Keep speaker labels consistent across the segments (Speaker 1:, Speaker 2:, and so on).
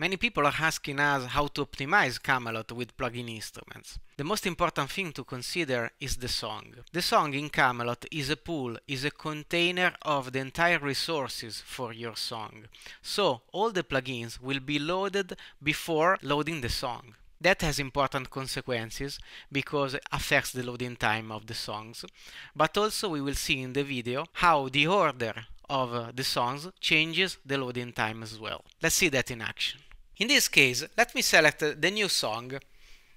Speaker 1: Many people are asking us how to optimize Camelot with plugin instruments. The most important thing to consider is the song. The song in Camelot is a pool, is a container of the entire resources for your song. So all the plugins will be loaded before loading the song. That has important consequences because it affects the loading time of the songs, but also we will see in the video how the order of uh, the songs changes the loading time as well. Let's see that in action. In this case, let me select the new song.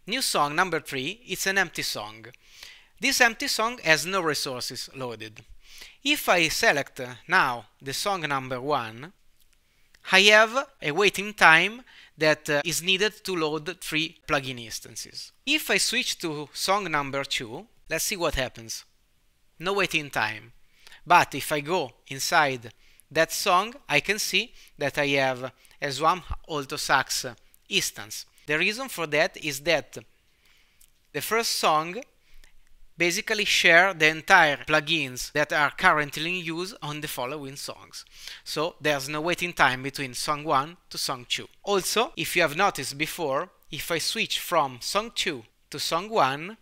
Speaker 1: New song number 3, it's an empty song. This empty song has no resources loaded. If I select now the song number 1, I have a waiting time that uh, is needed to load three plugin instances. If I switch to song number 2, let's see what happens. No waiting time. But if I go inside that song, I can see that I have a one alto sax instance. The reason for that is that the first song basically share the entire plugins that are currently in use on the following songs. So there's no waiting time between song 1 to song 2. Also, if you have noticed before, if I switch from song 2 to song 1,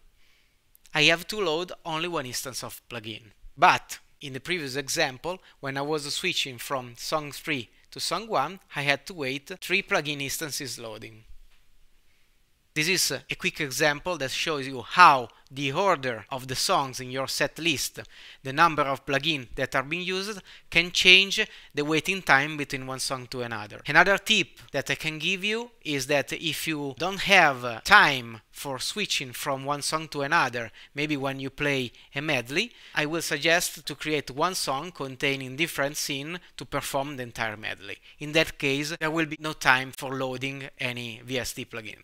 Speaker 1: I have to load only one instance of plugin. But in the previous example, when I was switching from song 3 to song 1, I had to wait 3 plugin instances loading. This is a quick example that shows you how the order of the songs in your set list, the number of plugins that are being used, can change the waiting time between one song to another. Another tip that I can give you is that if you don't have uh, time for switching from one song to another, maybe when you play a medley, I will suggest to create one song containing different scenes to perform the entire medley. In that case, there will be no time for loading any VST plugin.